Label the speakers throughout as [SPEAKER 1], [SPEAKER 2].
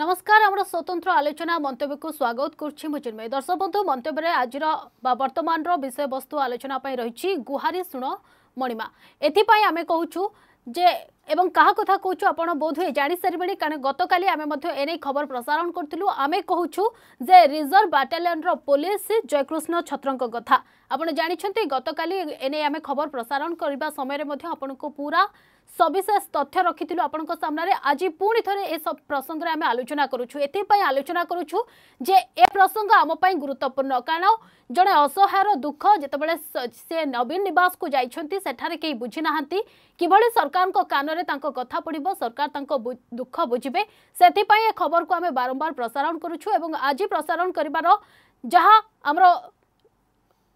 [SPEAKER 1] নমস্কার আমার স্বতন্ত্র আলোচনা মন্তব্যকে স্বাগত করছি মু চিন্ময় দর্শক বন্ধু মন্তব্যের আজর বা বর্তমানর বিষয়বস্তু আলোচনা পাই রয়েছে গুহারি শুণ মণিমা এথিপাই আমি কହୁଛୁ যে এবং কাহা কথা কৌছু আপনার বোধহয় জাঁসারে কারণ গতকাল আমি এনে খবর প্রসারণ করলু আমি কুছু যে রিজর্ভ বাটালিয়নর পুলিশ জয়কৃষ্ণ ছত্রঙ্ কথা আপনার জাঁচান গতকাল এনে আমি খবর প্রসারণ করা সময় আপনার পুরা ସବିଶେଷ ତଥ୍ୟ ରଖିଥିଲୁ ଆପଣଙ୍କ ସାମ୍ନାରେ ଆଜି ପୁଣି ଥରେ ଏ ପ୍ରସଙ୍ଗରେ ଆମେ ଆଲୋଚନା କରୁଛୁ ଏଥିପାଇଁ ଆଲୋଚନା କରୁଛୁ ଯେ ଏ ପ୍ରସଙ୍ଗ ଆମ ପାଇଁ ଗୁରୁତ୍ୱପୂର୍ଣ୍ଣ କାରଣ ଜଣେ ଅସହାୟର ଦୁଃଖ ଯେତେବେଳେ ସେ ନବୀନ ନିବାସକୁ ଯାଇଛନ୍ତି ସେଠାରେ କେହି ବୁଝି ନାହାନ୍ତି କିଭଳି ସରକାରଙ୍କ କାନରେ ତାଙ୍କ କଥା ପଡ଼ିବ ସରକାର ତାଙ୍କ ଦୁଃଖ ବୁଝିବେ ସେଥିପାଇଁ ଏ ଖବରକୁ ଆମେ ବାରମ୍ବାର ପ୍ରସାରଣ କରୁଛୁ ଏବଂ ଆଜି ପ୍ରସାରଣ କରିବାର ଯାହା ଆମର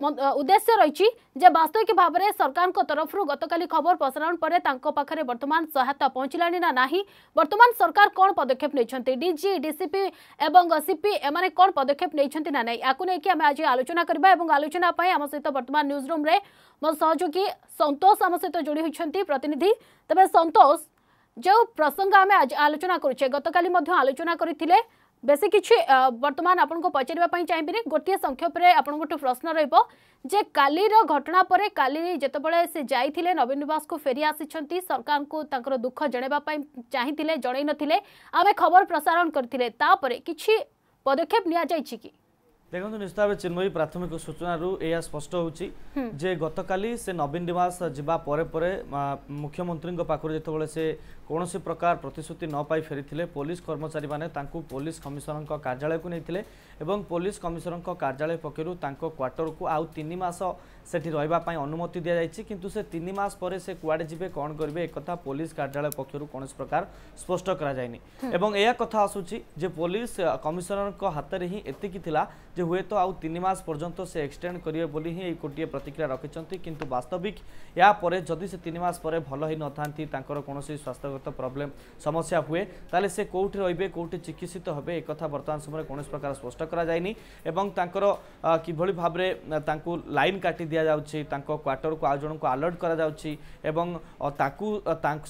[SPEAKER 1] उद्देश्य रही बास्तविक भाव में सरकार तरफ गत खबर प्रसारण पर पाखे सहायता पहुँचला ना ना वर्तमान सरकार कौन पदक्षेप नहीं डी डीसीपी एवं सीपी एम कौन पदक्षेप नहीं ना या आम आज आलोचना करने आलोचनापी सहित बर्तमान न्यूज रूम्रे मो सहयोगी सतोष आम सहित जोड़ी होती प्रतिनिधि तेज सतोष जो प्रसंग आम आज आलोचना करोचना गत करें बेस कि बर्तमान आपन को पचार चाहिए गोटे संक्षेप प्रश्न रे का घटना पर का जोबले से जाते नवीन नवास को फेरी आसी सरकार को दुख जनवाई चाहते जनई नमें खबर प्रसारण करते कि पदक्षेप नि
[SPEAKER 2] ଦେଖନ୍ତୁ ନିଶ୍ଚିତ ଭାବେ ଚିନ୍ମୟୀ ପ୍ରାଥମିକ ସୂଚନାରୁ ଏହା ସ୍ପଷ୍ଟ ହେଉଛି ଯେ ଗତକାଲି ସେ ନବୀନ ନିବାସ ଯିବା ପରେ ପରେ ମୁଖ୍ୟମନ୍ତ୍ରୀଙ୍କ ପାଖରୁ ଯେତେବେଳେ ସେ କୌଣସି ପ୍ରକାର ପ୍ରତିଶ୍ରୁତି ନ ପାଇ ଫେରିଥିଲେ ପୋଲିସ କର୍ମଚାରୀମାନେ ତାଙ୍କୁ ପୋଲିସ କମିଶନରଙ୍କ କାର୍ଯ୍ୟାଳୟକୁ ନେଇଥିଲେ ଏବଂ ପୋଲିସ କମିଶନରଙ୍କ କାର୍ଯ୍ୟାଳୟ ପକ୍ଷରୁ ତାଙ୍କ କ୍ୱାର୍ଟରକୁ ଆଉ ତିନି ମାସ সেটি রহবা অনুমতি দিয়া দিয়েছে কিন্তু সে তিন মাস পরে সে কুয়াড়ে যাবে কণ করবে একথা পুলিশ কার্যালয় পক্ষর কৌশি প্রকার স্পষ্ট করা যায়নি এবং এয়া কথা আসুচি যে পুলিশ কমিশনর হাতরে হি এতিকি লা যে হুয়েত আউ তিন মাস পর্যন্ত সে এক্সটেন্ড করবে বলে হি এই গোটিয়ে প্রতিক্রিয়া রাখিছেন কিন্তু বাস্তবিক এরপরে যদি সে তিন মাস পরে ভাল হয়ে নথান্তি তাঁর কৌশি স্বাস্থ্যগত প্রবলেম সমস্যা হুয়ে তাহলে সে কোটি রহবে কোটি চিকিৎসিত হবে একথা বর্তমান সময় কৌশি প্রকার স্পষ্ট করা যায়নি এবং তাঁর কিভাবে ভাবে তাঁর লাইন কাটি দিয়ে ଦିଆଯାଉଛି ତାଙ୍କ କ୍ୱାର୍ଟରକୁ ଆଉ ଜଣଙ୍କୁ ଆଲର୍ଟ କରାଯାଉଛି ଏବଂ ତାକୁ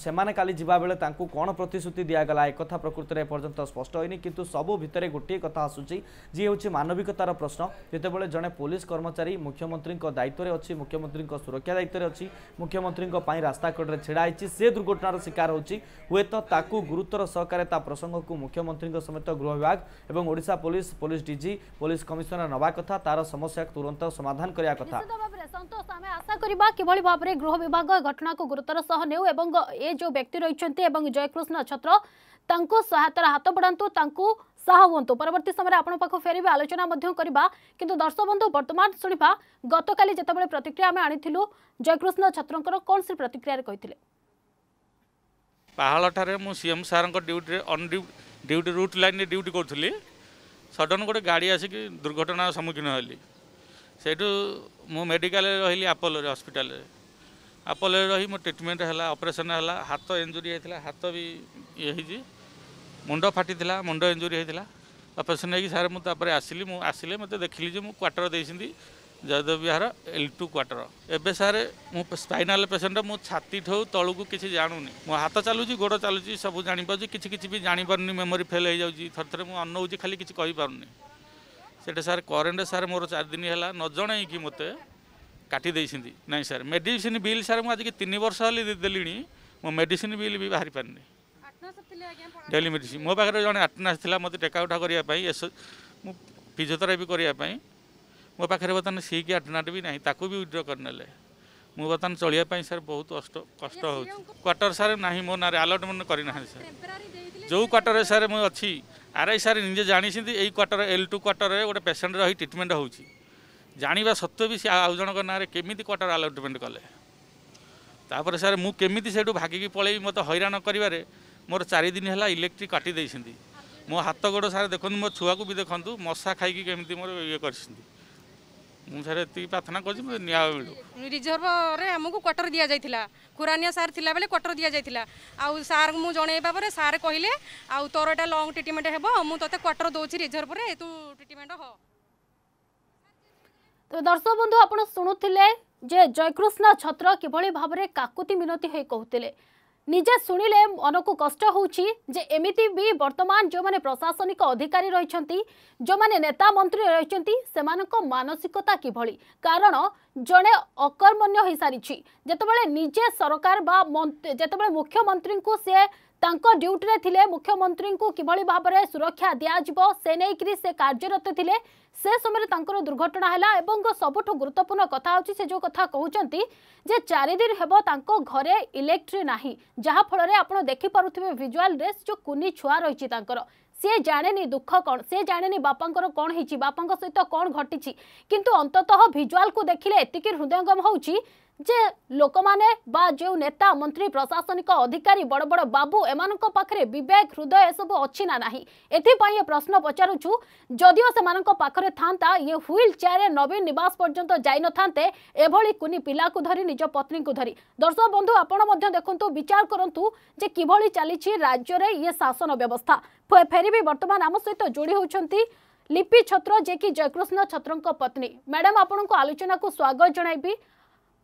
[SPEAKER 2] ସେମାନେ କାଲି ଯିବାବେଳେ ତାଙ୍କୁ କ'ଣ ପ୍ରତିଶ୍ରୁତି ଦିଆଗଲା ଏକଥା ପ୍ରକୃତରେ ଏପର୍ଯ୍ୟନ୍ତ ସ୍ପଷ୍ଟ ହୋଇନି କିନ୍ତୁ ସବୁ ଭିତରେ ଗୋଟିଏ କଥା ଆସୁଛି ଯିଏ ହେଉଛି ମାନବିକତାର ପ୍ରଶ୍ନ ଯେତେବେଳେ ଜଣେ ପୋଲିସ କର୍ମଚାରୀ ମୁଖ୍ୟମନ୍ତ୍ରୀଙ୍କ ଦାୟିତ୍ୱରେ ଅଛି ମୁଖ୍ୟମନ୍ତ୍ରୀଙ୍କ ସୁରକ୍ଷା ଦାୟିତ୍ୱରେ ଅଛି ମୁଖ୍ୟମନ୍ତ୍ରୀଙ୍କ ପାଇଁ ରାସ୍ତାକଡ଼ରେ ଛିଡ଼ା ହେଇଛି ସେ ଦୁର୍ଘଟଣାର ଶିକାର ହେଉଛି ହୁଏତ ତାକୁ ଗୁରୁତ୍ୱର ସହକାରେ ତା ପ୍ରସଙ୍ଗକୁ ମୁଖ୍ୟମନ୍ତ୍ରୀଙ୍କ ସମେତ ଗୃହ ବିଭାଗ ଏବଂ Odisha police police DG police commissioner ନେବା କଥା ତାର ସମସ୍ୟା ତୁରନ୍ତ ସମାଧାନ କରିବା କଥା
[SPEAKER 1] সন্তোষ আমি আশা করা কিভাবে ভাবে গৃহ বিভাগ ঘটনাকে গুরুতর সহ নেউ এবং এ যে ব্যক্তি রয়েছেন এবং জয়কৃষ্ণ ছত্র তাঁকু সহায়তার হাত বড়ান্তু তাঁকু সাহা হুঁতু পরবর্তী সময় আপনার পাখ ফেরবে আলোচনা করা কিন্তু দর্শক বন্ধু বর্তমান শুণবা গতকাল যেতবে প্রতিক্রিয়া আমি আনিলু জয়কৃষ্ণ ছত্রঙ্কর কোণ সে প্রতিক্রিয়ার কে
[SPEAKER 3] পাহাড়ঠার মু সিএম স্যারঙ্ক duty on duty route line duty করুলি সডন গোটে গাড়ি আসিকি দুর্ঘটনার সম্মুখীন হলি ସେଇଠୁ ମୁଁ ମେଡ଼ିକାଲରେ ରହିଲି ଆପୋଲୋରେ ହସ୍ପିଟାଲରେ ଆପୋଲୋରେ ରହି ମୋ ଟ୍ରିଟମେଣ୍ଟ ହେଲା ଅପରେସନ୍ ହେଲା ହାତ ଇଞ୍ଜୁରି ହେଇଥିଲା ହାତ ବି ଇଏ ହେଇଛି ମୁଣ୍ଡ ଫାଟିଥିଲା ମୁଣ୍ଡ ଇଞ୍ଜୁରି ହେଇଥିଲା ଅପରେସନ୍ ହେଇକି ସାର୍ ମୁଁ ତାପରେ ଆସିଲି ମୁଁ ଆସିଲେ ମୋତେ ଦେଖିଲି ଯେ ମୁଁ କ୍ୱାର୍ଟର ଦେଇଛନ୍ତି Jaydev Vihar L two quarter ଏବେ ସାର୍ ମୁଁ ସ୍ପାଇନାଲ୍ ପେସେଣ୍ଟ ମୁଁ ଛାତିଠୁ ତଳକୁ କିଛି ଜାଣୁନି ମୁଁ ହାତ ଚାଲୁଛି ଗୋଡ଼ ଚାଲୁଛି ସବୁ ଜାଣିପାରୁଛି କିଛି କିଛି ବି ଜାଣିପାରୁନି ମେମୋରି ଫେଲ୍ ହେଇଯାଉଛି ଥରେ ଥରେ ମୁଁ ଅନଉଛି ଖାଲି କିଛି କହିପାରୁନି ସେଠି ସାର୍ କରେଣ୍ଟ ସାର୍ ମୋର ଚାରିଦିନ ହେଲା ନ ଜଣେଇକି ମୋତେ କାଟି ଦେଇଛନ୍ତି ନାଇଁ ସାର୍ ମେଡ଼ିସିନ ବିଲ୍ ସାର୍ ମୁଁ ଆଜିକି ତିନି ବର୍ଷ ହେଲେ ଦେଲିଣି ମୋ ମେଡ଼ିସିନ ବିଲ୍ ବି ବାହାରି ପାରିନି ଡେଲି ମେଡ଼ିସିନ ମୋ ପାଖରେ ଜଣେ ଆଟେନାସ୍ ଥିଲା ମୋତେ ଟେକାଉଠା କରିବା ପାଇଁ ମୁଁ ଫିଜିଓଥେରାପି କରିବା ପାଇଁ ମୋ ପାଖରେ ବର୍ତ୍ତମାନ ସି କି ଆଟେନାଟ୍ ବି ନାହିଁ ତାକୁ ବି ୱିଡ୍ର କରିନେଲେ ମୁଁ ବର୍ତ୍ତମାନ ଚଳିବା ପାଇଁ ସାର୍ ବହୁତ କଷ୍ଟ କଷ୍ଟ ହେଉଛି କ୍ୱାର୍ଟର ସାର୍ ନାହିଁ ମୋ ନାଁରେ ଆଲଟମେଣ୍ଟ କରିନାହାନ୍ତି ସାର୍ ଯେଉଁ କ୍ୱାର୍ଟରରେ ସାର୍ ମୁଁ ଅଛି আরআই সার নিজে জাঁচান এই কোয়ার্টর এল টু কোয়ার্টরের গোটে পেসেন্ট রহি ট্রিটমেন্ট হচ্ছে জাঁয়া সত্ত্বে বি সে আউ জনক নাঁরে কেমিতি কোয়ার্টর আলটমেন্ট কলে তাপরে স্যার মু কেমিতি সেটু ভাগিকি পড়াইবি মতো হইরাণ করবার মোর চারিদিন হল ইলেকট্রি কাটি দিয়েছেন মো হাত গোড় স্যার দেখুন মো ছুয়াকে বি দেখুন মশা খাইকি কমিটি মোর ইয়ে করছেন ମୁଁ ସାର୍ ଏତିକି ପ୍ରାର୍ଥନା କରୁଛି ମୋତେ ମିଳୁ
[SPEAKER 4] ରିଜର୍ଭରେ ଆମକୁ କ୍ୱାର୍ଟର ଦିଆଯାଇଥିଲା ଖୁରାନିଆ ସାର୍ ଥିଲା ବେଳେ କ୍ୱାର୍ଟର ଦିଆଯାଇଥିଲା ଆଉ ସାର୍ଙ୍କୁ ମୁଁ ଜଣେଇବା ପରେ ସାର୍ କହିଲେ ଆଉ ତୋର ଏଇଟା ଲଙ୍ଗ୍ ଟ୍ରିଟମେଣ୍ଟ ହେବ ମୁଁ ତୋତେ କ୍ୱାର୍ଟର ଦେଉଛି ରିଜର୍ଭରେ ତୁ
[SPEAKER 1] ଟ୍ରିଟମେଣ୍ଟ ହ ତେବେ ଦର୍ଶକ ବନ୍ଧୁ ଆପଣ ଶୁଣୁଥିଲେ ଯେ ଜୟକୃଷ୍ଣ ଛତ୍ର କିଭଳି ଭାବରେ କାକୁତି ମିନତି ହୋଇ କହୁଥିଲେ নিজে শুণিলে মনকু কষ্ট হচ্ছে যে এমিতি বি বর্তমান যে প্রশাসনিক অধিকারী রয়েছেন যে নেতা মন্ত্রী রয়েছেন সে মানসিকতা কিভাবে কারণ জনে অকর্মণ্য হয়ে সারিছি যেতবে নিজে সরকার বা যেতবে মুখ্যমন্ত্রী সে তাঙ্ক ডিউটিরে থিলে মুখ্যমন্ত্রী কিভাবে ভাবে সুরক্ষা দিয়া যাব সে নেই সে কার্যরত থিলে ସେ ସମୟରେ ତାଙ୍କର ଦୁର୍ଘଟଣା ହେଲା ଏବଂ ସବୁଠୁ ଗୁରୁତ୍ୱପୂର୍ଣ୍ଣ କଥା ହେଉଛି ସେ ଯେଉଁ କଥା କହୁଛନ୍ତି ଯେ ଚାରିଦିନ ହେବ ତାଙ୍କ ଘରେ ଇଲେକ୍ଟ୍ରି ନାହିଁ ଯାହାଫଳରେ ଆପଣ ଦେଖିପାରୁଥିବେ ଭିଜୁଆଲ୍ରେ ଯେଉଁ କୁନି ଛୁଆ ରହିଛି ତାଙ୍କର সে জাণেনি দুঃখ কণ সে জাণেনি বাপাঙ্কর কণ হয়েছি বাপাঙ্ক সহিত কণ ঘটিছি কিন্তু অন্তত ভিজুয়াল কু দেখলে এতিকি হৃদয়ঙ্গম হচ্ছে ଯେ ଲୋକମାନେ ବା ଯେଉଁ ନେତା ମନ୍ତ୍ରୀ ପ୍ରଶାସନିକ ଅଧିକାରୀ ବଡ଼ ବଡ଼ ବାବୁ ଏମାନଙ୍କ ପାଖରେ ବିବେକ ହୃଦୟ ଏସବୁ ଅଛି ନା ନାହିଁ ଏଥିପାଇଁ ଏ ପ୍ରଶ୍ନ ପଚାରୁଛୁ ଯଦିଓ ସେମାନଙ୍କ ପାଖରେ ଥାନ୍ତା ଇଏ ହ୍ୱିଲ୍ ଚେୟାରରେ ନବୀନ ନିବାସ ପର୍ଯ୍ୟନ୍ତ ଯାଇନଥାନ୍ତେ ଏଭଳି କୁନି ପିଲାକୁ ଧରି ନିଜ ପତ୍ନୀକୁ ଧରି ଦର୍ଶକ ବନ୍ଧୁ ଆପଣ ମଧ୍ୟ ଦେଖନ୍ତୁ ବିଚାର କରନ୍ତୁ ଯେ କିଭଳି ଚାଲିଛି ରାଜ୍ୟରେ ଇଏ ଶାସନ ବ୍ୟବସ୍ଥା ଫେରିବି ବର୍ତ୍ତମାନ ଆମ ସହିତ ଯୋଡ଼ି ହେଉଛନ୍ତି लिपि छत्र जे कि जयकृष्ण छत्र पत्नी मैडम आपण आलोचना को स्वागत जनइबी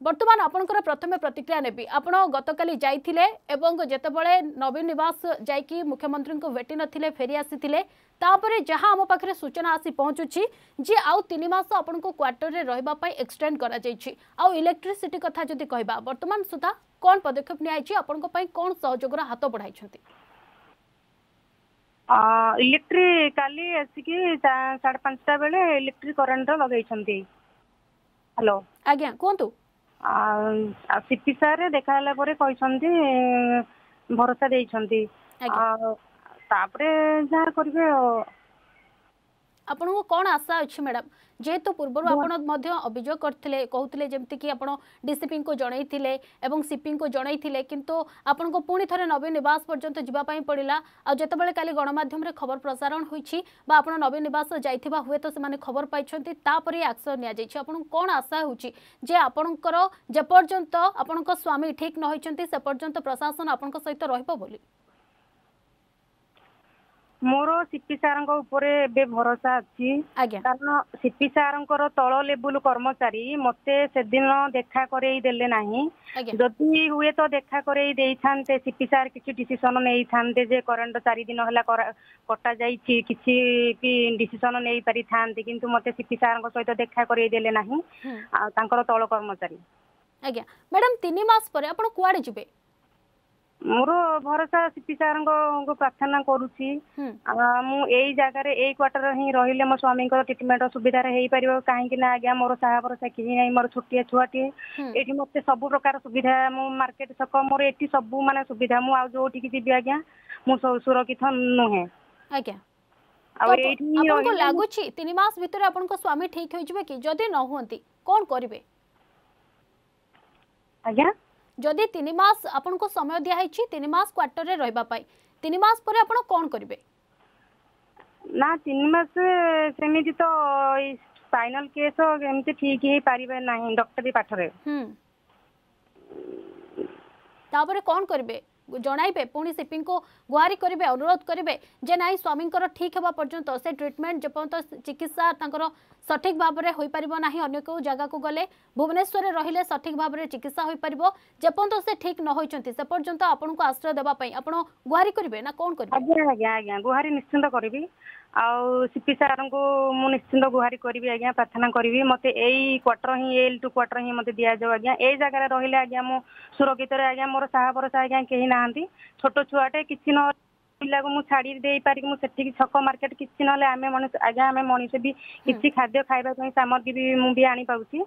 [SPEAKER 1] বর্তমান আপনার প্রথমে প্রতিক্রিয়া নেবি আপনার গতকালি যাই এবং যেতবে নবীন নিবাস যাই মুখ্যমন্ত্রী ভেটি নিলে ফেরি আসিলে তাপরে যা আমার সূচনা আসি পৌঁছুছি যে আউ তিন মাস আপনার কোয়ার্টরে রহবা এক্সটেড করা যাই আউ ইলেকট্রিসিটি কথা যদি কহা বর্তমান সুদ্ধা কোন পদক্ষেপ নিয়েছি আপনার কোণ সহযোগর হাত বড়াই
[SPEAKER 4] ইলেকট্রি কালি আসিকি সাড়ে পাঁচটা বেড়ে ইলেকট্রি করেন্ট লগাইছেন হ্যালো আজ্ঞা কুহতু ଆଉ ଆଉ ସିପି ସାର୍ ହେଲା ପରେ କହିଛନ୍ତି ଭରସା ଦେଇଛନ୍ତି ଆଉ ତାପରେ ଯାହା କରିବେ ଆଉ
[SPEAKER 1] ଆପଣଙ୍କୁ କ'ଣ ଆଶା ଅଛି ମ୍ୟାଡ଼ାମ୍ ଯେହେତୁ ପୂର୍ବରୁ ଆପଣ ମଧ୍ୟ ଅଭିଯୋଗ କରିଥିଲେ କହୁଥିଲେ ଯେମିତିକି ଆପଣ ଡିସିପିଙ୍କୁ ଜଣାଇଥିଲେ ଏବଂ ସିପିଙ୍କୁ ଜଣାଇଥିଲେ କିନ୍ତୁ ଆପଣଙ୍କୁ ପୁଣି ଥରେ ନବୀନ ନିବାସ ପର୍ଯ୍ୟନ୍ତ ଯିବା ପାଇଁ ପଡ଼ିଲା ଆଉ ଯେତେବେଳେ କାଲି ଗଣମାଧ୍ୟମରେ ଖବର ପ୍ରସାରଣ ହୋଇଛି ବା ଆପଣ ନବୀନ ନିବାସ ଯାଇଥିବା ହୁଏତ ସେମାନେ ଖବର ପାଇଛନ୍ତି ତାପରେ ଆକ୍ସନ୍ ନିଆଯାଇଛି ଆପଣଙ୍କୁ କ'ଣ ଆଶା ହେଉଛି ଯେ ଆପଣଙ୍କର ଯେପର୍ଯ୍ୟନ୍ତ ଆପଣଙ୍କ ସ୍ୱାମୀ ଠିକ୍ ନ ହୋଇଛନ୍ତି ସେ ପର୍ଯ୍ୟନ୍ତ ପ୍ରଶାସନ ଆପଣଙ୍କ ସହିତ ରହିବ ବୋଲି
[SPEAKER 4] ମୋର ସିପି ସାରଙ୍କ ଉପରେ ଏବେ ଭରସା ଅଛି କାରଣ ସିପି ସାରଙ୍କର ତଳ ଲେବୁଲ କର୍ମଚାରୀ ମତେ ସେଦିନ ଦେଖା କରେଇ ଦେଲେ ନାହିଁ ଯଦି ହୁଏତ ଦେଖା କରେଇ ଦେଇଥାନ୍ତେ ସିପି ସାର କିଛି ଡିସିସନ ନେଇଥାନ୍ତେ ଯେ କରେଣ୍ଟ ଚାରି ଦିନ ହେଲା କଟା ଯାଇଛି କିଛି ବି ଡିସିସନ ନେଇ ପାରିଥାନ୍ତେ କିନ୍ତୁ ମୋତେ ସିପି ସାରଙ୍କ ସହିତ ଦେଖା କରେଇ ଦେଲେ ନାହିଁ ଆଉ ତାଙ୍କର ତଳ କର୍ମଚାରୀ
[SPEAKER 1] ଆଜ୍ଞା ମ୍ୟାଡାମ ତିନି ମାସ ପରେ ଆପଣ କୁଆଡେ ଯିବେ
[SPEAKER 4] ମୋର ଭରସା ସିପି ସାର୍ଙ୍କ ପ୍ରାର୍ଥନା କରୁଛି ମୁଁ ଏଇ ଜାଗାରେ ଏଇ କ୍ୱାର୍ଟର ହିଁ ରହିଲେ ମୋ ସ୍ୱାମୀଙ୍କର ଟ୍ରିଟମେଣ୍ଟ ସୁବିଧାରେ ହେଇପାରିବ କାହିଁକି ନା ଆଜ୍ଞା ମୋର ସାହା ଭରସା କେହି ନାହିଁ ମୋର ଛୋଟିଆ ଛୁଆଟିଏ ଏଠି ମୋତେ ସବୁ ପ୍ରକାର ସୁବିଧା ମୁଁ ମାର୍କେଟ ଛକ ମୋର ଏଠି ସବୁ ମାନେ ସୁବିଧା ମୁଁ ଆଉ ଯୋଉଠିକି ଯିବି ଆଜ୍ଞା ମୁଁ ସୁରକ୍ଷିତ ନୁହେଁ
[SPEAKER 1] ଆଜ୍ଞା ଆଉ ଏଇଠି ଆପଣଙ୍କୁ ଲାଗୁଛି ତିନି ମାସ ଭିତରେ ଆପଣଙ୍କ ସ୍ୱାମୀ ଠିକ ହୋଇଯିବେ କି ଯଦି ନ ହୁଅନ୍ତି କଣ କରିବେ ଆଜ୍ଞା ଯଦି ତିନି ମାସ ଆପଣଙ୍କୁ ସମୟ ଦିଆହେଇଛି ତିନି ମାସ କ୍ୱାର୍ଟରରେ ରହିବା ପାଇଁ ତିନି ମାସ ପରେ ଆପଣ କ'ଣ କରିବେ
[SPEAKER 4] ନା ତିନି ମାସ ସେମିତି ତ ସ୍ପାଇନାଲ କେସ୍ ଏମିତି ଠିକ ହେଇପାରିବେ ନାହିଁ ଡକ୍ଟରୀ ପାଠରେ
[SPEAKER 1] ତାପରେ କ'ଣ କରିବେ ଜଣାଇବେ ପୁଣି ସିପିଙ୍କୁ ଗୁହାରି କରିବେ ଅନୁରୋଧ କରିବେ ଯେ ନାହିଁ ସ୍ୱାମୀଙ୍କର ଠିକ୍ ହେବା ପର୍ଯ୍ୟନ୍ତ ସେ ଟ୍ରିଟମେଣ୍ଟ ଯେପର୍ଯ୍ୟନ୍ତ ଚିକିତ୍ସା ତାଙ୍କର ସଠିକ୍ ଭାବରେ ହୋଇପାରିବ ନାହିଁ ଅନ୍ୟ କେଉଁ ଜାଗାକୁ ଗଲେ ଭୁବନେଶ୍ୱରରେ ରହିଲେ ସଠିକ୍ ଭାବରେ ଚିକିତ୍ସା ହୋଇପାରିବ ଯେପର୍ଯ୍ୟନ୍ତ ସେ ଠିକ୍ ନ ହୋଇଛନ୍ତି ସେ ପର୍ଯ୍ୟନ୍ତ ଆପଣଙ୍କୁ ଆଶ୍ରୟ ଦେବା ପାଇଁ ଆପଣ ଗୁହାରି କରିବେ ନା କ'ଣ କରିବେ ଆଜ୍ଞା ଆଜ୍ଞା ଆଜ୍ଞା ଗୁହାରି ନିଶ୍ଚିନ୍ତ କରିବି ଆଉ ସିପି ସାର୍ଙ୍କୁ ମୁଁ
[SPEAKER 4] ନିଶ୍ଚିନ୍ତ ଗୁହାରି କରିବି ଆଜ୍ଞା ପ୍ରାର୍ଥନା କରିବି ମୋତେ ଏଇ କ୍ୱାର୍ଟର ହିଁ ଏଲ୍ ଟୁ କ୍ୱାର୍ଟର ହିଁ ମୋତେ ଦିଆଯାଉ ଆଜ୍ଞା ଏଇ ଜାଗାରେ ରହିଲେ ଆଜ୍ଞା ମୁଁ ସୁରକ୍ଷିତରେ ଆଜ୍ଞା ମୋର ସାହା ଭରସା ଆଜ୍ଞା କେହି ନାହାନ୍ତି ଛୋଟ ଛୁଆଟେ କିଛି ନ ପିଲାକୁ ମୁଁ ଛାଡ଼ି ଦେଇପାରିବି ମୁଁ ସେଠିକି ଛକ ମାର୍କେଟ କିଛି ନହେଲେ ଆମେ ମଣିଷ ଆଜ୍ଞା ଆମେ ମଣିଷ ବି କିଛି ଖାଦ୍ୟ ଖାଇବା ପାଇଁ ସାମଗ୍ରୀ ବି ମୁଁ ବି ଆଣିପାରୁଛି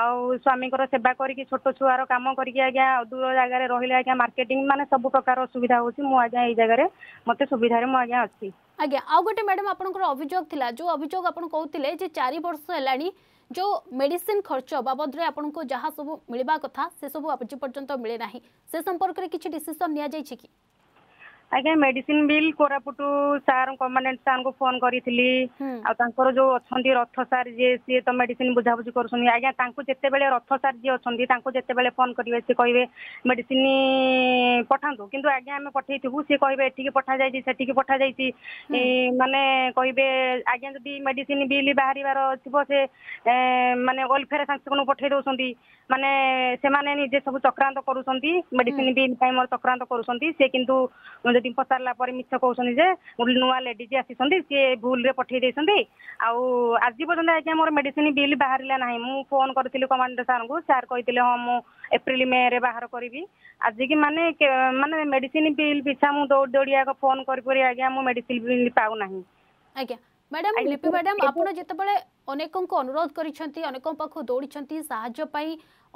[SPEAKER 4] ଆଉ ସ୍ୱାମୀଙ୍କର ସେବା କରିକି ଛୋଟ ଛୁଆର କାମ କରିକି ଆଜ୍ଞା ଦୂର ଜାଗାରେ ରହିଲେ ଆଜ୍ଞା ମାର୍କେଟିଂ ମାନେ ସବୁ ପ୍ରକାର ସୁବିଧା ହେଉଛି ମୁଁ ଆଜ୍ଞା ଏଇ ଜାଗାରେ ମୋତେ ସୁବିଧାରେ ମୁଁ ଆଜ୍ଞା ଅଛି
[SPEAKER 1] आज्ञा आउ गोटे मैडम आप अभोग जो अभोग कहते हैं चार बर्ष है जो मेडिसिन खर्च बाबद जहाँ सब मिलवा कथा से सब आज पर्यटन मिले ना से संपर्क में किसी डिशन दि
[SPEAKER 4] ଆଜ୍ଞା medicine bill Koraput sir commandant ସାର୍ଙ୍କୁ ଫୋନ କରିଥିଲି ଆଉ ତାଙ୍କର ଯୋଉ ଅଛନ୍ତି ରଥ ସାର୍ ଯିଏ ସିଏ ତ ମେଡିସିନ ବୁଝାବୁଝି କରୁଛନ୍ତି ଆଜ୍ଞା ତାଙ୍କୁ ଯେତେବେଳେ ରଥ ସାର୍ ଯିଏ ଅଛନ୍ତି ତାଙ୍କୁ ଯେତେବେଳେ ଫୋନ କରିବେ ସିଏ କହିବେ ମେଡିସିନ ପଠାନ୍ତୁ କିନ୍ତୁ ଆଜ୍ଞା ଆମେ ପଠେଇଥିବୁ ସିଏ କହିବେ ଏଠିକି ପଠାଯାଇଛି ସେଠିକି ପଠାଯାଇଛି ମାନେ କହିବେ ଆଜ୍ଞା ଯଦି ମେଡିସିନ ବିଲ୍ ବାହାରିବାର ଥିବ ସେ ମାନେ ୱେଲଫେୟାର ସାଂସଦଙ୍କୁ ପଠେଇ ଦଉଛନ୍ତି ମାନେ ସେମାନେ ନିଜେ ସବୁ ଚକ୍ରାନ୍ତ କରୁଛନ୍ତି ମେଡିସିନ ବିଲ୍ ପାଇଁ ମୋର ଚକ୍ରାନ୍ତ କରୁଛନ୍ତି ସେ କିନ୍ତୁ ଯଦି ପଚାରିଲା ପରେ ମିଛ କହୁଛନ୍ତି ଯେ ଗୋଟେ ନୂଆ ଲେଡିଜ୍ ଆସିଛନ୍ତି ସିଏ ଭୁଲରେ ପଠେଇ ଦେଇଛନ୍ତି ଆଉ ଆଜି ପର୍ଯ୍ୟନ୍ତ ଆଜ୍ଞା ମୋର ମେଡିସିନ ବିଲ୍ ବାହାରିଲା ନାହିଁ ମୁଁ ଫୋନ୍ କରିଥିଲି କମାଣ୍ଡର ସାର୍ଙ୍କୁ ସାର୍ କହିଥିଲେ ହଁ ମୁଁ ଏପ୍ରିଲ ମେରେ ବାହାର କରିବି ଆଜିକି ମାନେ ମାନେ ମେଡିସିନ ବିଲ୍ ପିଛା ମୁଁ ଦୌଡ଼ିଆକ ଫୋନ୍ କରି କରି ଆଜ୍ଞା ମୁଁ ମେଡିସିନ ବିଲ୍ ପାଉନାହିଁ
[SPEAKER 1] ଆଜ୍ଞା ମ୍ୟାଡ଼ାମ ଲିପି ମ୍ୟାଡ଼ାମ ଆପଣ ଯେତେବେଳେ ଅନେକଙ୍କୁ ଅନୁରୋଧ କରିଛନ୍ତି ଅନେକଙ୍କ ପାଖକୁ ଦୌଡ଼ିଛନ୍ତି ସାହାଯ୍ୟ ପାଇଁ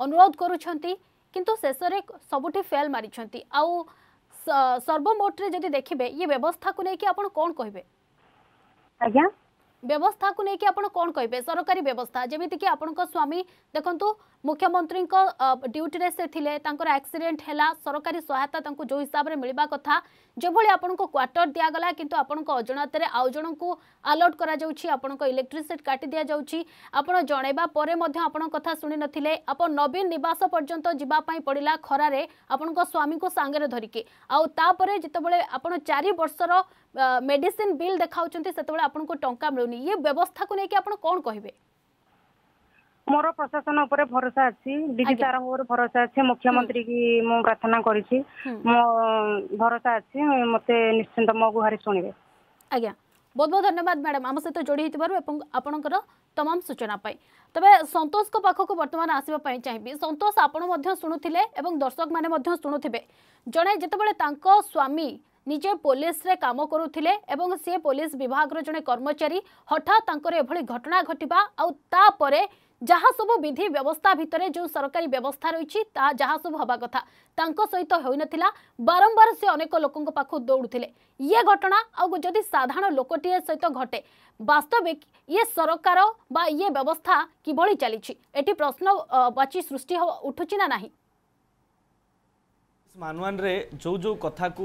[SPEAKER 1] ଅନୁରୋଧ କରୁଛନ୍ତି କିନ୍ତୁ ଶେଷରେ ସବୁଠି ଫେଲ୍ ମାରିଛନ୍ତି ଆଉ সর্বমোটরে যদি দেখবে ইয়ে ব্যবস্থাকে নিয়ে আপনার কোণ কহবে আজ্ঞা ব্যবস্থাকে নিয়ে আপনার কোণ কহবে সরকারি ব্যবস্থা যেমিতি কি আপনার স্বামী দেখুন ମୁଖ୍ୟମନ୍ତ୍ରୀଙ୍କ ଡ୍ୟୁଟିରେ ସେ ଥିଲେ ତାଙ୍କର ଆକ୍ସିଡେଣ୍ଟ ହେଲା ସରକାରୀ ସହାୟତା ତାଙ୍କୁ ଯେଉଁ ହିସାବରେ ମିଳିବା କଥା ଯେଭଳି ଆପଣଙ୍କୁ କ୍ୱାର୍ଟର ଦିଆଗଲା କିନ୍ତୁ ଆପଣଙ୍କ ଅଜଣତରେ ଆଉ ଜଣଙ୍କୁ ଆଲର୍ଟ କରାଯାଉଛି ଆପଣଙ୍କ ଇଲେକ୍ଟ୍ରିସିଟି କାଟି ଦିଆଯାଉଛି ଆପଣ ଜଣାଇବା ପରେ ମଧ୍ୟ ଆପଣଙ୍କ କଥା ଶୁଣିନଥିଲେ ଆପଣ ନବୀନ ନିବାସ ପର୍ଯ୍ୟନ୍ତ ଯିବା ପାଇଁ ପଡ଼ିଲା ଖରାରେ ଆପଣଙ୍କ ସ୍ୱାମୀଙ୍କୁ ସାଙ୍ଗରେ ଧରିକି ଆଉ ତାପରେ ଯେତେବେଳେ ଆପଣ ଚାରି ବର୍ଷର ମେଡିସିନ୍ ବିଲ୍ ଦେଖାଉଛନ୍ତି ସେତେବେଳେ ଆପଣଙ୍କୁ ଟଙ୍କା ମିଳୁନି ଇଏ ବ୍ୟବସ୍ଥାକୁ ନେଇକି ଆପଣ କ'ଣ କହିବେ
[SPEAKER 4] ମୋର ପ୍ରଶାସନ ଉପରେ ଭରସା ଅଛି ଡିଜି ସାରଙ୍କ ଉପରେ ଭରସା ଅଛି ମୁଖ୍ୟମନ୍ତ୍ରୀ କି ମୁଁ ପ୍ରାର୍ଥନା କରିଛି ମୋ ଭରସା ଅଛି ମତେ ନିଶ୍ଚିନ୍ତ ମୋ ଗୁହାରି ଶୁଣିବେ
[SPEAKER 1] ଆଜ୍ଞା ବହୁତ ବହୁତ ଧନ୍ୟବାଦ ମ୍ୟାଡ଼ାମ୍ ଆମ ସହିତ ଯୋଡ଼ି ହେଇଥିବାରୁ ଏବଂ ଆପଣଙ୍କର ତମାମ ସୂଚନା ପାଇଁ ତେବେ ସନ୍ତୋଷଙ୍କ ପାଖକୁ ବର୍ତ୍ତମାନ ଆସିବା ପାଇଁ ଚାହିଁବି ସନ୍ତୋଷ ଆପଣ ମଧ୍ୟ ଶୁଣୁଥିଲେ ଏବଂ ଦର୍ଶକମାନେ ମଧ୍ୟ ଶୁଣୁଥିବେ ଜଣେ ଯେତେବେଳେ ତାଙ୍କ ସ୍ୱାମୀ ନିଜେ ପୋଲିସରେ କାମ କରୁଥିଲେ ଏବଂ ସେ ପୋଲିସ ବିଭାଗର ଜଣେ କର୍ମଚାରୀ ହଠାତ୍ ତାଙ୍କର ଏଭଳି ଘଟଣା ଘଟିବା ଆଉ ତାପରେ ଯାହା ସବୁ ବିଧି ବ୍ୟବସ୍ଥା ଭିତରେ ଯେଉଁ ସରକାରୀ ବ୍ୟବସ୍ଥା ରହିଛି ତାହା ଯାହା ସବୁ ହେବା କଥା ତାଙ୍କ ସହିତ ହୋଇନଥିଲା ବାରମ୍ବାର ସେ ଅନେକ ଲୋକଙ୍କ ପାଖକୁ ଦୌଡ଼ୁଥିଲେ ଇଏ ଘଟଣା ଆଉ ଯଦି ସାଧାରଣ ଲୋକଟିଏ ସହିତ ଘଟେ ବାସ୍ତବିକ ଇଏ ସରକାର ବା ଇଏ ବ୍ୟବସ୍ଥା କିଭଳି ଚାଲିଛି ଏଠି ପ୍ରଶ୍ନବାଚୀ ସୃଷ୍ଟି ଉଠୁଛି ନା ନାହିଁ
[SPEAKER 2] ମାନୱାନରେ ଯେଉଁ ଯେଉଁ କଥାକୁ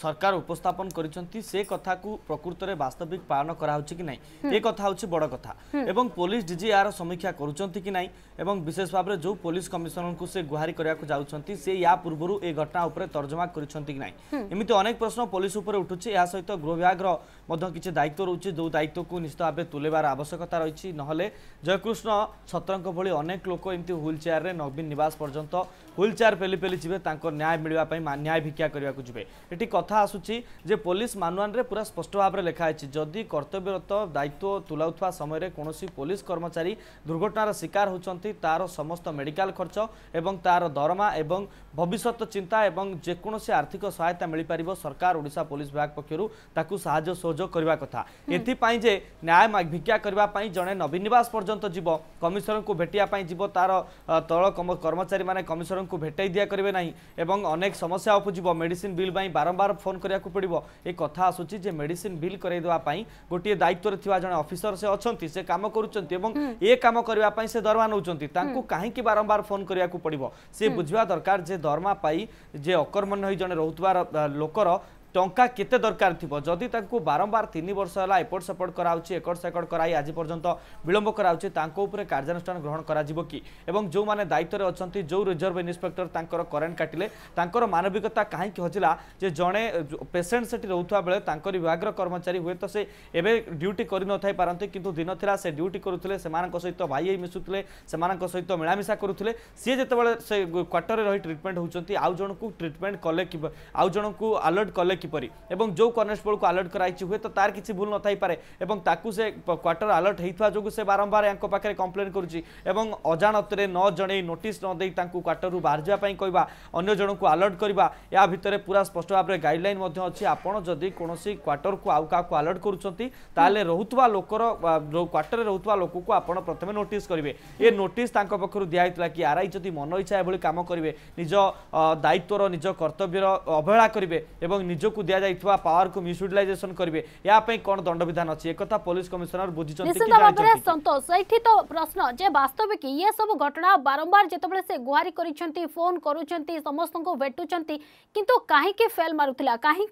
[SPEAKER 2] ସରକାର ଉପସ୍ଥାପନ କରିଛନ୍ତି ସେ କଥାକୁ ପ୍ରକୃତରେ ବାସ୍ତବିକ ପାଳନ କରାହଉଛି କି ନାହିଁ ଏ କଥା ହେଉଛି ବଡ଼ କଥା ଏବଂ ପୋଲିସ ଡିଜି ଏହାର ସମୀକ୍ଷା କରୁଛନ୍ତି କି ନାହିଁ ଏବଂ ବିଶେଷ ଭାବରେ ଯେଉଁ ପୋଲିସ କମିଶନରଙ୍କୁ ସେ ଗୁହାରି କରିବାକୁ ଯାଉଛନ୍ତି ସେ ୟା ପୂର୍ବରୁ ଏ ଘଟଣା ଉପରେ ତର୍ଜମା କରିଛନ୍ତି କି ନାହିଁ ଏମିତି ଅନେକ ପ୍ରଶ୍ନ ପୋଲିସ ଉପରେ ଉଠୁଛି ଏହା ସହିତ ଗୃହ ବିଭାଗର ମଧ୍ୟ କିଛି ଦାୟିତ୍ୱ ରହୁଛି ଯେଉଁ ଦାୟିତ୍ୱକୁ ନିଶ୍ଚିତ ଭାବେ ତୁଲେବାର ଆବଶ୍ୟକତା ରହିଛି ନହେଲେ ଜୟକୃଷ୍ଣ ଛତ୍ରଙ୍କ ଭଳି ଅନେକ ଲୋକ ଏମିତି ହ୍ୱିଲ୍ ଚେୟାରରେ ନବୀନ ନିବାସ ପର୍ଯ୍ୟନ୍ତ ହ୍ୱିଲ୍ ଚେୟାର ପେଲି ପେଲି ଯିବେ ତାଙ୍କ न्याय मिलवा न्याय भिक्षा करने को जब ये कथ आसूँ पुलिस मानुआन में पूरा स्पष्ट भाव में लिखाई जदि कर्तव्यरत दायित्व तुलाऊ समय कौन पुलिस कर्मचारी दुर्घटनार शिकार होती तार समस्त मेडिकल खर्च एवं तार दरमा एवं भविष्य चिंता और जेकोसी आर्थिक सहायता मिल पार सरकार ओडा पुलिस विभाग पक्षर ताजोग कथा एथपाईजे न्याय भिक्षा करने जड़े नवीन नवास पर्यत जीव कमिशनर को भेटापी जीव तार तौ कर्मचारी मैंने कमिशनर को भेटाई दिया करेंगे ना ଏବଂ ଅନେକ ସମସ୍ୟା ଉପୁଜିବ ମେଡିସିନ୍ ବିଲ୍ ପାଇଁ ବାରମ୍ବାର ଫୋନ୍ କରିବାକୁ ପଡ଼ିବ ଏ କଥା ଆସୁଛି ଯେ ମେଡିସିନ୍ ବିଲ୍ କରାଇଦେବା ପାଇଁ ଗୋଟିଏ ଦାୟିତ୍ୱରେ ଥିବା ଜଣେ ଅଫିସର ସେ ଅଛନ୍ତି ସେ କାମ କରୁଛନ୍ତି ଏବଂ ଏ କାମ କରିବା ପାଇଁ ସେ ଦରମା ନେଉଛନ୍ତି ତାଙ୍କୁ କାହିଁକି ବାରମ୍ବାର ଫୋନ୍ କରିବାକୁ ପଡ଼ିବ ସେ ବୁଝିବା ଦରକାର ଯେ ଦରମା ପାଇ ଯେ ଅକର୍ମଣ୍ୟ ହୋଇ ଜଣେ ରହୁଥିବାର ଲୋକର টঙ্কা কেতে দরকার থিব যদি তাঁকু বারম্বার তিন বর্ষ হল এপট সেপট করা হচ্ছে একট সেকট করাই আজ পর্যন্ত বিলম্ব করা হচ্ছে তাঁক উপরে কার্যানুষ্ঠান গ্রহণ করা যাব কি এবং যে মানে দায়িত্বরে অনেক যে রিজর্ভ ইন্সপেক্টর তাঁর করেন্ট কাটলে তাঁর মানবিকতা কাহিকি হজিলা যে জনে পেসেন্ট সেটি রহুথা বেড়ে তাঁর বিভাগর কর্মচারী হুয়ে তো সে এবে ডিউটি করে নথাই পারতে কিন্তু দিন লা সে ডিউটি করুলে সে সহিত ভাই হয়ে মিশুলে সে সহিত মিলামিশা করুলে সি যেতবে সে কোয়ার্টরে রয়ে ট্রিটমেন্ট হচ্ছেন আউ জনক ট্রিটমেন্ট কলে আউ জনক আলর্ট কলে কিপরি এবং যে কনস্টেবলকে আলর্ট করা হয়েছে হুয়ে তো তার কিছু ভুল নথাইপরে এবং তাকে সে কোয়ার্টর আলর্ট হয়ে যোগ সে বারম্বার ইয়াঙ্ক পাখে কমপ্লেন করুচি এবং অজাণতরে ন জনাই নোটিস নদে তাঁকু কোয়ার্টরু বাহার যাওয়া কহা অন্য জনক আলর্ট করা এ ভিতরে পুরা স্পষ্ট ভাবে গাইডলাইন অছি আপনার যদি কোণী কোয়ার্টরক আউ কাহু আলর্ট করছেন তাহলে রুথা লোকর কোয়ার্টরে রুথা লোককে আপনার প্রথমে নোটিস করবে এ নোটিস তাঁক পক্ষর দিয়া হয়েছিল কি আরআই যদি মন ইচ্ছা এভাবে কাম করবে নিজ দায়িত্বর নিজ কর্তব্যর অবহেলা করবে এবং নিজ को दिया पावर को मिसयुटिलाइजेसन करेंगे या कौन विधान अच्छी एक पुलिस कमिशनर बुझी
[SPEAKER 1] संतोष ये तो प्रश्न जे वास्तविक ये सब घटना बारंबार जितेबाला से गुहारि कर फोन कर समस्त को भेटुं कितु कहीं फेल मारूला कहीं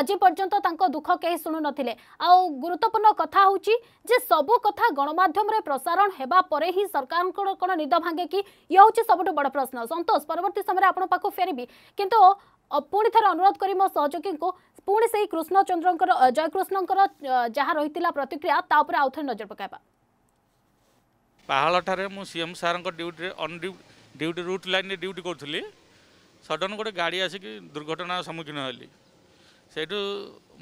[SPEAKER 1] आज पर्यटन दुख कहीं शुणु नुले आ गुरुत्वपूर्ण कथा हूँ जे सब कथा गणमाध्यम प्रसारण होगापर ही सरकार कौन निद भांगे कि ये हूँ सब बड़ प्रश्न संतोष परवर्त समय आप फेरबी कितु ପୁଣି ଥରେ ଅନୁରୋଧ କରି ମୋ ସହଯୋଗୀଙ୍କୁ ପୁଣି ସେହି କୃଷ୍ଣଚନ୍ଦ୍ରଙ୍କର ଜୟକୃଷ୍ଣଙ୍କର ଯାହା ରହିଥିଲା ପ୍ରତିକ୍ରିୟା ତା ଉପରେ ଆଉଥରେ ନଜର ପକାଇବା
[SPEAKER 3] ପାହାଳଠାରେ ମୁଁ ସିଏମ୍ ସାର୍ଙ୍କ ଡ୍ୟୁଟିରେ ଅନ୍ ଡ୍ୟୁଟି ରୁଟ୍ ଲାଇନ୍ରେ ଡ୍ୟୁଟି କରୁଥିଲି ସଡ଼ନ୍ ଗୋଟେ ଗାଡ଼ି ଆସିକି ଦୁର୍ଘଟଣାର ସମ୍ମୁଖୀନ ହେଲି ସେଇଠୁ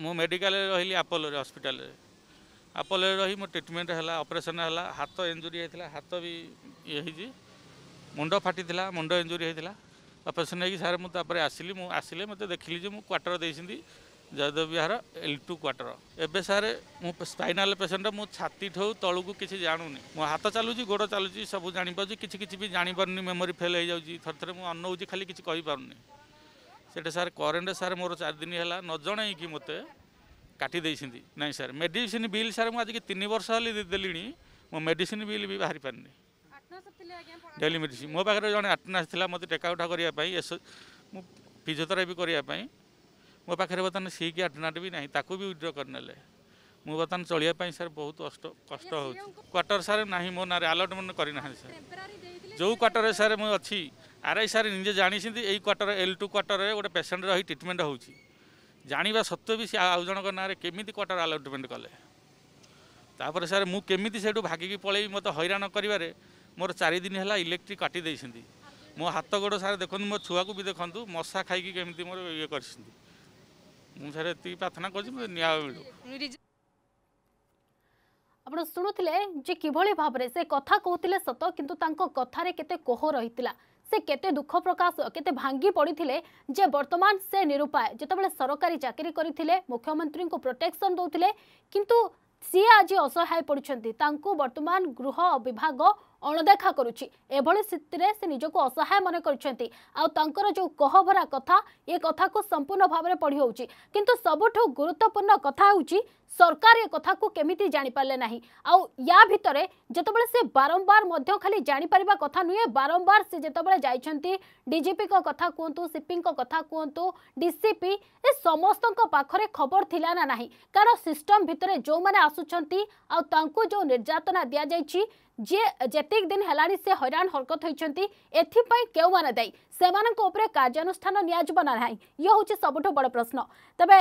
[SPEAKER 3] ମୁଁ ମେଡ଼ିକାଲରେ ରହିଲି ଆପୋଲୋରେ ହସ୍ପିଟାଲରେ ଆପୋଲୋରେ ରହି ମୋ ଟ୍ରିଟମେଣ୍ଟ ହେଲା ଅପରେସନ୍ ହେଲା ହାତ ଇଞ୍ଜୁରି ହେଇଥିଲା ହାତ ବି ଇଏ ହେଇଛି ମୁଣ୍ଡ ଫାଟିଥିଲା ମୁଣ୍ଡ ଇଞ୍ଜୁରି ହେଇଥିଲା ଅପରେସନ୍ ହେଇକି ସାର୍ ମୁଁ ତାପରେ ଆସିଲି ମୁଁ ଆସିଲେ ମୋତେ ଦେଖିଲି ଯେ ମୁଁ କ୍ୱାର୍ଟର ଦେଇଛନ୍ତି Jaydev Vihar L two quarter ଏବେ ସାର୍ ମୁଁ ସ୍ପାଇନାଲ୍ ପେସେଣ୍ଟ ମୁଁ ଛାତିଠୁ ତଳକୁ କିଛି ଜାଣୁନି ମୋ ହାତ ଚାଲୁଛି ଗୋଡ଼ ଚାଲୁଛି ସବୁ ଜାଣିପାରୁଛି କିଛି କିଛି ବି ଜାଣିପାରୁନି ମେମୋରି ଫେଲ୍ ହେଇଯାଉଛି ଥରେ ଥରେ ମୁଁ ଅନଉଛି ଖାଲି କିଛି କହିପାରୁନି ସେଠି ସାର୍ କରେଣ୍ଟ ସାର୍ ମୋର ଚାରିଦିନ ହେଲା ନ ଜଣେଇକି ମୋତେ କାଟି ଦେଇଛନ୍ତି ନାଇଁ ସାର୍ ମେଡ଼ିସିନ ବିଲ୍ ସାର୍ ମୁଁ ଆଜିକି ତିନି ବର୍ଷ ହେଲେ ଦେଲିଣି ମୋ ମେଡ଼ିସିନ ବିଲ୍ ବି ବାହାରି ପାରିନି ଡେଲି ମେଡ଼ିସିନ୍ ମୋ ପାଖରେ ଜଣେ ଆଟେଣ୍ଡାନ୍ସ ଥିଲା ମୋତେ ଟେକା ଉଠା କରିବା ପାଇଁ ମୁଁ ଫିଜିଓଥେରାପି କରିବା ପାଇଁ ମୋ ପାଖରେ ବର୍ତ୍ତମାନ ସିକି ଆଟେଣ୍ଡାଣ୍ଟ ବି ନାହିଁ ତାକୁ ବି ୱିଡ୍ର କରିନେଲେ ମୁଁ ବର୍ତ୍ତମାନ ଚଳିବା ପାଇଁ ସାର୍ ବହୁତ କଷ୍ଟ କଷ୍ଟ ହେଉଛି କ୍ୱାର୍ଟର ସାର୍ ନାହିଁ ମୋ ନାଁରେ ଆଲଟମେଣ୍ଟ କରିନାହାନ୍ତି ସାର୍ ଯେଉଁ କ୍ୱାର୍ଟରରେ ସାର୍ ମୁଁ ଅଛି ଆର୍ଆଇ ସାର୍ ନିଜେ ଜାଣିଛନ୍ତି ଏଇ କ୍ୱାର୍ଟର ଏଲ୍ ଟୁ କ୍ୱାର୍ଟରରେ ଗୋଟେ ପେସେଣ୍ଟ ରହି ଟ୍ରିଟମେଣ୍ଟ ହେଉଛି ଜାଣିବା ସତ୍ତ୍ୱେ ବି ସେ ଆଉ ଜଣଙ୍କ ନାଁରେ କେମିତି କ୍ୱାର୍ଟର ଆଲଟମେଣ୍ଟ କଲେ ତାପରେ ସାର୍ ମୁଁ କେମିତି ସେଇଠୁ ଭାଗିକି ପଳେଇବି ମୋତେ ହଇରାଣ କରିବାରେ ମୋର ଚାରିଦିନ ହେଲା ଇଲେକ୍ଟ୍ରି କାଟି ଦେଇଛନ୍ତି ମୋ ହାତ ଗୋଡ଼ ସାର୍ ଦେଖନ୍ତୁ ମୋ ଛୁଆକୁ ବି ଦେଖନ୍ତୁ ମଶା ଖାଇକି କେମିତି ମୋର ଇଏ କରିଛନ୍ତି ମୁଁ ସାର୍ ଏତିକି ପ୍ରାର୍ଥନା କରୁଛି ମୋତେ ନ୍ୟାୟ
[SPEAKER 1] ମିଳୁ ଆପଣ ଶୁଣୁଥିଲେ ଯେ କିଭଳି ଭାବରେ ସେ କଥା କହୁଥିଲେ ସତ କିନ୍ତୁ ତାଙ୍କ କଥାରେ କେତେ କୋହ ରହିଥିଲା ସେ କେତେ ଦୁଃଖ ପ୍ରକାଶ କେତେ ଭାଙ୍ଗି ପଡ଼ିଥିଲେ ଯେ ବର୍ତ୍ତମାନ ସେ ନିରୁପାୟ ଯେତେବେଳେ ସରକାରୀ ଚାକିରି କରିଥିଲେ ମୁଖ୍ୟମନ୍ତ୍ରୀଙ୍କୁ ପ୍ରୋଟେକ୍ସନ୍ ଦେଉଥିଲେ କିନ୍ତୁ ସିଏ ଆଜି ଅସହାୟ ପଡ଼ିଛନ୍ତି ତାଙ୍କୁ ବର୍ତ୍ତମାନ ଗୃହ ବିଭାଗ ଅଣଦେଖା କରୁଛି ଏଭଳି ସ୍ଥିତିରେ ସେ ନିଜକୁ ଅସହାୟ ମନେ କରିଛନ୍ତି ଆଉ ତାଙ୍କର ଯେଉଁ କହଭରା କଥା ଏ କଥାକୁ ସମ୍ପୂର୍ଣ୍ଣ ଭାବରେ ପଢ଼ି ହେଉଛି କିନ୍ତୁ ସବୁଠୁ ଗୁରୁତ୍ୱପୂର୍ଣ୍ଣ କଥା ହେଉଛି ସରକାର ଏ କଥାକୁ କେମିତି ଜାଣିପାରିଲେ ନାହିଁ ଆଉ ୟା ଭିତରେ ଯେତେବେଳେ ସେ ବାରମ୍ବାର ମଧ୍ୟ ଖାଲି ଜାଣିପାରିବା କଥା ନୁହେଁ ବାରମ୍ବାର ସେ ଯେତେବେଳେ ଯାଇଛନ୍ତି ଡିଜିପିଙ୍କ କଥା କୁହନ୍ତୁ ସିପିଙ୍କ କଥା କୁହନ୍ତୁ ଡିସିପି ଏ ସମସ୍ତଙ୍କ ପାଖରେ ଖବର ଥିଲା ନା ନାହିଁ କାରଣ ସିଷ୍ଟମ ଭିତରେ ଯେଉଁମାନେ ଆସୁଛନ୍ତି ଆଉ ତାଙ୍କୁ ଯେଉଁ ନିର୍ଯାତନା ଦିଆଯାଇଛି যে যেতিক দিন হেলানি সে হইরাণ হরকত হয়েছেন এথিপাই কেউ মানে দায়ী সেমানক উপরে কার্যানুষ্ঠান নিয়াযিব না না ইয়ে হচ্ছে সবুঠু বড় প্রশ্ন তবে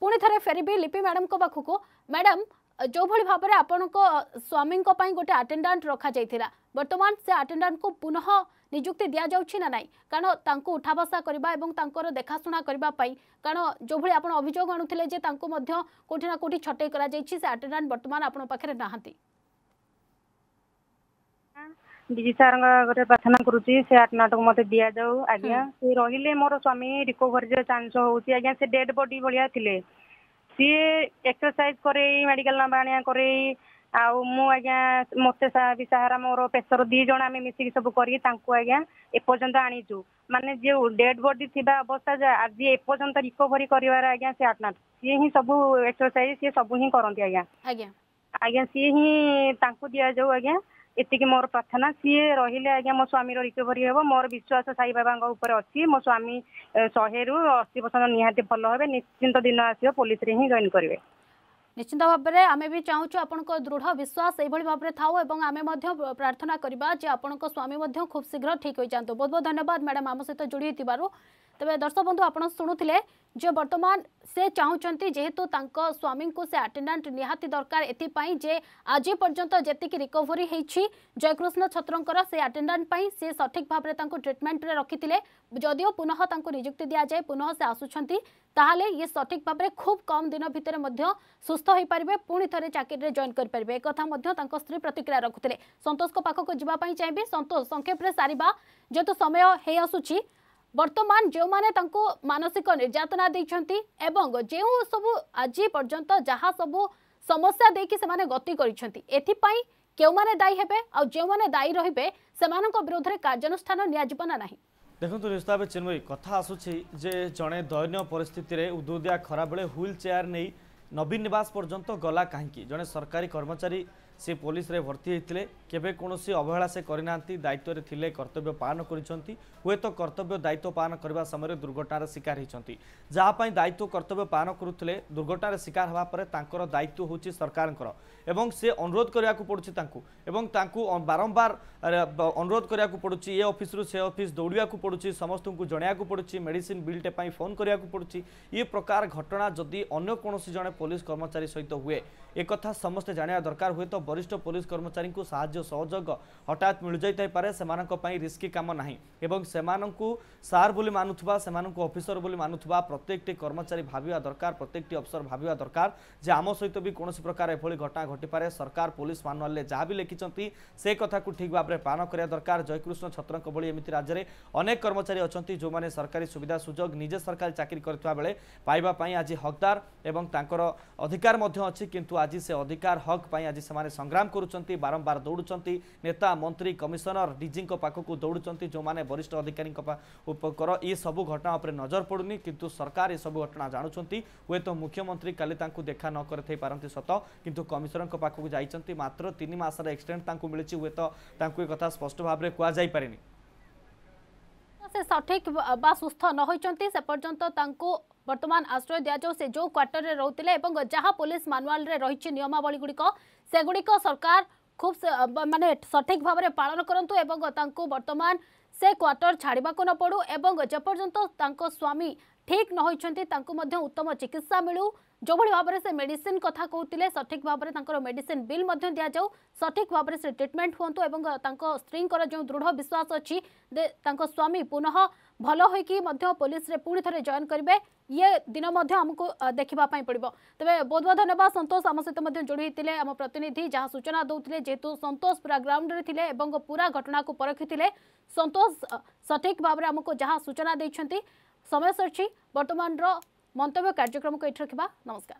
[SPEAKER 1] পুনি থরে ফেরিবি লিপি ম্যাডামଙ୍କ পাখକୁ ম্যাডাম ଯେଉଁଭଳି ଭାବରେ ଆପଣଙ୍କ ସ୍ୱାମୀଙ୍କ ପାଇଁ ଗୋଟେ ଆଟେଣ୍ଡାଣ୍ଟ ରଖାଯାଇଥିଲା ବର୍ତ୍ତମାନ ସେ ଆଟେଣ୍ଡାଣ୍ଟକୁ ପୁନଃ ନିଯୁକ୍ତି ଦିଆଯାଉଛି ନା ନାହିଁ କାରଣ ତାଙ୍କୁ ଉଠାବସା କରିବା ଏବଂ ତାଙ୍କର ଦେଖାଶୁଣା କରିବା ପାଇଁ କାରଣ ଯେଉଁଭଳି ଆପଣ ଅଭିଯୋଗ ଆଣୁଥିଲେ ଯେ ତାଙ୍କୁ ମଧ୍ୟ କେଉଁଠି ନା କେଉଁଠି ଛଟେଇ କରାଯାଇଛି ସେ ଆଟେଣ୍ଡାଣ୍ଟ ବର୍ତ୍ତମାନ ଆପଣଙ୍କ ପାଖରେ ନାହାନ୍ତି
[SPEAKER 4] ଡିଜି ସାର୍ଙ୍କ ଗୋଟେ ପ୍ରାର୍ଥନା କରୁଛି ସେ ଆଟନାଟକ ମୋତେ ଦିଆଯାଉ ଆଜ୍ଞା ସେ ରହିଲେ ମୋର ସ୍ୱାମୀ ରିକୋଭରୀର ଚାନ୍ସ ହେଉଛି ଆଜ୍ଞା ସେ ଡେଡ୍ ବଡି ଭଳିଆ ଥିଲେ ସିଏ ଏକ୍ସରସାଇଜ୍ କରେଇ ମେଡିକାଲ ନେବା ଆଣିବା କରେଇ ଆଉ ମୁଁ ଆଜ୍ଞା ମୋତେ ବି ସାହାରା ମୋର ପେସର ଦି ଜଣ ଆମେ ମିଶିକି ସବୁ କରିକି ତାଙ୍କୁ ଆଜ୍ଞା ଏପର୍ଯ୍ୟନ୍ତ ଆଣିଛୁ ମାନେ ଯେଉଁ ଡେଡ୍ ବଡି ଥିବା ଅବସ୍ଥା ଆଜି ଏପର୍ଯ୍ୟନ୍ତ ରିକଭରି କରିବାର ଆଜ୍ଞା ସେ ଆଟନାଟ ସିଏ ହିଁ ସବୁ ଏକ୍ସରସାଇଜ୍ ସିଏ ସବୁ ହିଁ କରନ୍ତି ଆଜ୍ଞା ଆଜ୍ଞା ଆଜ୍ଞା ସିଏ ହିଁ ତାଙ୍କୁ ଦିଆଯାଉ ଆଜ୍ଞା ଏତିକି ମୋର ପ୍ରାର୍ଥନା ସିଏ ରହିଲେ ଆଜ୍ଞା ମୋ ସ୍ୱାମୀର ରିକଭରି ହେବ ମୋର ବିଶ୍ୱାସ ସାଇ ବାବାଙ୍କ ଉପରେ ଅଛି ମୋ ସ୍ୱାମୀ ଶହେରୁ ଅଶୀ ପରସେଣ୍ଟ ନିହାତି ଭଲ ହେବେ ନିଶ୍ଚିନ୍ତ ଦିନ ଆସିବ ପୋଲିସରେ ହିଁ ଜଏନ୍ କରିବେ
[SPEAKER 1] ନିଶ୍ଚିତ ଭାବରେ ଆମେ ବି ଚାହୁଁଛୁ ଆପଣଙ୍କ ଦୃଢ଼ ବିଶ୍ୱାସ ଏଇଭଳି ଭାବରେ ଥାଉ ଏବଂ ଆମେ ମଧ୍ୟ ପ୍ରାର୍ଥନା କରିବା ଯେ ଆପଣଙ୍କ ସ୍ୱାମୀ ମଧ୍ୟ ଖୁବ୍ ଶୀଘ୍ର ଠିକ୍ ହୋଇଯାଆନ୍ତୁ ବହୁତ ବହୁତ ଧନ୍ୟବାଦ ମ୍ୟାଡ଼ାମ୍ ଆମ ସହିତ ଯୋଡ଼ି ହେଇଥିବାରୁ तेज दर्शक बंधु आप शुणुते जो बर्तमान से चाहते जेहेतु तक स्वामी को से आटेडाट निहाती दरकार ये आज पर्यटन जी रिकवरी हो जयकृष्ण छत्र से आटेडाटाई से सठिक भाव में ट्रिटमेंट रखी जदिव पुनः निजुक्ति दि जाए पुनः से आसुँचे ये सठिक भाव में खूब कम दिन भितर सुस्थ हो पारे पुणी थे चाकरी में जॉन करेंगे एक स्त्री प्रतिक्रिया रखुते सतोष को पाखक जावाप चाहिए सतोष संक्षेप सारे जेहतु समय हो आसूरी বর্তমান যে মানসিক নির্যাতনা দিয়েছেন এবং যে সবু আজ পর্যন্ত যা সবু সমস্যা দিয়ে সে গতি করেছেন এথিপাই মানে দায়ী হবে আপনি দায়ী রহবে সে বিরুদ্ধে কার্যানুষ্ঠান নিয়াযিব না
[SPEAKER 2] দেখুন নিশ্চিত চিন্ময়ী কথা আসুছি যে জনে দয়নীয় পরিস্থিতি উদুদিয়া খরা বেড়ে হুইল চেয়ার নেই নবীন নিবাস পর্যন্ত গলা কাহি জনে সরকারি কর্মচারী ସେ ପୋଲିସରେ ଭର୍ତ୍ତି ହୋଇଥିଲେ କେବେ କୌଣସି ଅବହେଳା ସେ କରିନାହାନ୍ତି ଦାୟିତ୍ୱରେ ଥିଲେ କର୍ତ୍ତବ୍ୟ ପାଳନ କରିଛନ୍ତି ହୁଏତ କର୍ତ୍ତବ୍ୟ ଦାୟିତ୍ୱ ପାଳନ କରିବା ସମୟରେ ଦୁର୍ଘଟଣାର ଶିକାର ହୋଇଛନ୍ତି ଯାହା ପାଇଁ ଦାୟିତ୍ୱ କର୍ତ୍ତବ୍ୟ ପାଳନ କରୁଥିଲେ ଦୁର୍ଘଟଣାରେ ଶିକାର ହେବା ପରେ ତାଙ୍କର ଦାୟିତ୍ୱ ହେଉଛି ସରକାରଙ୍କର ଏବଂ ସେ ଅନୁରୋଧ କରିବାକୁ ପଡ଼ୁଛି ତାଙ୍କୁ ଏବଂ ତାଙ୍କୁ ବାରମ୍ବାର ଅନୁରୋଧ କରିବାକୁ ପଡ଼ୁଛି ଏ ଅଫିସରୁ ସେ ଅଫିସ୍ ଦୌଡ଼ିବାକୁ ପଡ଼ୁଛି ସମସ୍ତଙ୍କୁ ଜଣାଇବାକୁ ପଡ଼ୁଛି ମେଡିସିନ୍ ବିଲ୍ଟେ ପାଇଁ ଫୋନ୍ କରିବାକୁ ପଡ଼ୁଛି ଏ ପ୍ରକାର ଘଟଣା ଯଦି ଅନ୍ୟ କୌଣସି ଜଣେ ପୋଲିସ କର୍ମଚାରୀ ସହିତ ହୁଏ ଏକଥା ସମସ୍ତେ ଜାଣିବା ଦରକାର ହୁଏତ ବରିଷ୍ଠ ପୋଲିସ କର୍ମଚାରୀଙ୍କୁ ସାହାଯ୍ୟ ସହଯୋଗ ହଠାତ୍ ମିଳିଯାଇଥାଇପାରେ ସେମାନଙ୍କ ପାଇଁ ରିସ୍କି କାମ ନାହିଁ ଏବଂ ସେମାନଙ୍କୁ ସାର୍ ବୋଲି ମାନୁଥିବା ସେମାନଙ୍କୁ ଅଫିସର ବୋଲି ମାନୁଥିବା ପ୍ରତ୍ୟେକଟି କର୍ମଚାରୀ ଭାବିବା ଦରକାର ପ୍ରତ୍ୟେକଟି ଅଫିସର ଭାବିବା ଦରକାର ଯେ ଆମ ସହିତ ବି କୌଣସି ପ୍ରକାର ଏଭଳି ଘଟଣା ଘଟିପାରେ ସରକାର ପୋଲିସ ମାନୁଆଲରେ ଯାହା ବି ଲେଖିଛନ୍ତି ସେ କଥାକୁ ଠିକ୍ ଭାବରେ ପାଳନ କରିବା ଦରକାର ଜୟକୃଷ୍ଣ ଛତ୍ରଙ୍କ ଭଳି ଏମିତି ରାଜ୍ୟରେ ଅନେକ କର୍ମଚାରୀ ଅଛନ୍ତି ଯେଉଁମାନେ ସରକାରୀ ସୁବିଧା ସୁଯୋଗ ନିଜେ ସରକାରୀ ଚାକିରି କରିଥିବା ବେଳେ ପାଇବା ପାଇଁ ଆଜି ହକଦାର ଏବଂ ତାଙ୍କର ଅଧିକାର ମଧ୍ୟ ଅଛି କିନ୍ତୁ ଆଜି ସେ ଅଧିକାର ହକ୍ ପାଇଁ ଆଜି ସେମାନେ ସଂଗ୍ରାମ କରୁଛନ୍ତି ବାରମ୍ବାର ଦୌଡ଼ୁଛନ୍ତି ନେତା ମନ୍ତ୍ରୀ କମିଶନର ଡିଜିଙ୍କ ପାଖକୁ ଦୌଡ଼ୁଛନ୍ତି ଯେଉଁମାନେ ବରିଷ୍ଠ ଅଧିକାରୀଙ୍କ ଉପକର ଏସବୁ ଘଟଣା ଉପରେ ନଜର ପଡ଼ୁନି କିନ୍ତୁ ସରକାର ଏସବୁ ଘଟଣା ଜାଣୁଛନ୍ତି ହୁଏତ ମୁଖ୍ୟମନ୍ତ୍ରୀ କାଲି ତାଙ୍କୁ ଦେଖା ନ କରିଥାଇ ପାରନ୍ତି ସତ କିନ୍ତୁ କମିଶନରଙ୍କ ପାଖକୁ ଯାଇଛନ୍ତି ମାତ୍ର ତିନି ମାସର ଏକ୍ସଟେଣ୍ଡ ତାଙ୍କୁ ମିଳିଛି ହୁଏତ ତାଙ୍କୁ ଏ କଥା ସ୍ପଷ୍ଟ ଭାବରେ କୁହାଯାଇପାରିନି
[SPEAKER 1] ସେ ସଠିକ୍ ବା ସୁସ୍ଥ ନ ହୋଇଛନ୍ତି ସେ ପର୍ଯ୍ୟନ୍ତ ତାଙ୍କୁ ବର୍ତ୍ତମାନ ଆଶ୍ରୟ ଦିଆଯାଉ ସେ ଯେଉଁ କ୍ୱାର୍ଟରରେ ରହୁଥିଲେ ଏବଂ ଯାହା ପୋଲିସ ମାନୁଆଲରେ ରହିଛି ନିୟମାବଳୀଗୁଡ଼ିକ সেগুলি সরকার খুব মানে সঠিক ভাবে পালন করতু এবং তাকে বর্তমান সে কোয়ার্টর ছাড়বাকে নপড়ু এবং যেপর্যন্ত তাঁর স্বামী ঠিক নহ তাঁকু উত্তম চিকিৎসা মিলু जो भाई भाव से मेडिसीन कथा कहते सठिक भाव में मेडिसीन बिल दि जाऊ सठिक भाव से ट्रिटमेंट हूँ एवं स्त्री जो दृढ़ विश्वास अच्छी स्वामी पुनः भल हो पुलिस पुणी थे जयन करेंगे ये दिन आमको देखापी पड़ो तेरे बहुत बहुत धन्यवाद सतोष आम सहित जोड़ी आम प्रतिनिधि जहाँ सूचना दूसरे जेहेतु सतोष पूरा ग्राउंड थे पूरा घटना को परखी थे सतोष सठिक भाव में आमको जहाँ सूचना देखते समय सर बर्तमान মন্তব্য কার্যক্রমক এটি রাখা নমস্কার